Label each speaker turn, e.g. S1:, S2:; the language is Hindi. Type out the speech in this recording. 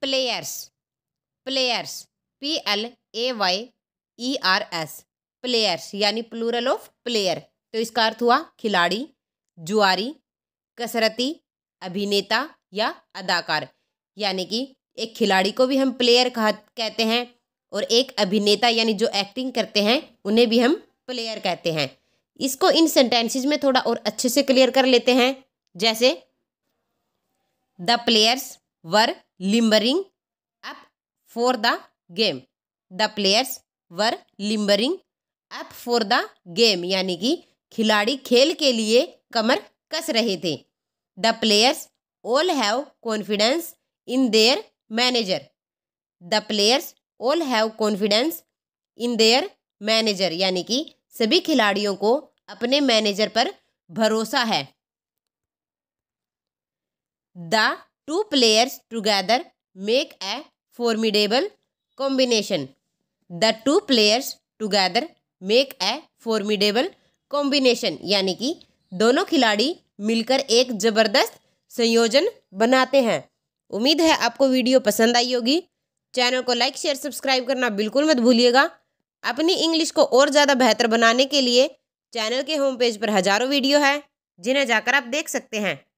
S1: Players players P L A Y E R S players यानी प्लूरल ऑफ प्लेयर तो इसका अर्थ हुआ खिलाड़ी जुआरी कसरती अभिनेता या अदाकार यानी कि एक खिलाड़ी को भी हम प्लेयर कहा कहते हैं और एक अभिनेता यानी जो एक्टिंग करते हैं उन्हें भी हम प्लेयर कहते हैं इसको इन सेंटेंसेस में थोड़ा और अच्छे से क्लियर कर लेते हैं जैसे the players were limbering up for the game. The players were limbering up for the game. यानी कि खिलाड़ी खेल के लिए कमर कस रहे थे the players all have confidence in their manager the players all have confidence in their manager यानी कि सभी खिलाड़ियों को अपने मैनेजर पर भरोसा है the two players together make a formidable combination the two players together make a formidable combination यानी कि दोनों खिलाड़ी मिलकर एक ज़बरदस्त संयोजन बनाते हैं उम्मीद है आपको वीडियो पसंद आई होगी चैनल को लाइक शेयर सब्सक्राइब करना बिल्कुल मत भूलिएगा अपनी इंग्लिश को और ज़्यादा बेहतर बनाने के लिए चैनल के होम पेज पर हज़ारों वीडियो है जिन्हें जाकर आप देख सकते हैं